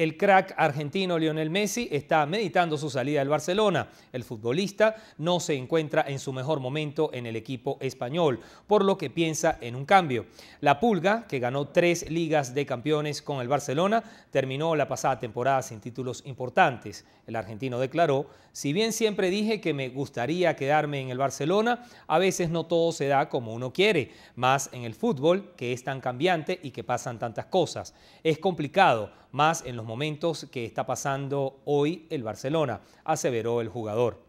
El crack argentino Lionel Messi está meditando su salida del Barcelona. El futbolista no se encuentra en su mejor momento en el equipo español, por lo que piensa en un cambio. La Pulga, que ganó tres ligas de campeones con el Barcelona, terminó la pasada temporada sin títulos importantes. El argentino declaró, si bien siempre dije que me gustaría quedarme en el Barcelona, a veces no todo se da como uno quiere, más en el fútbol, que es tan cambiante y que pasan tantas cosas. Es complicado más en los momentos que está pasando hoy el Barcelona, aseveró el jugador.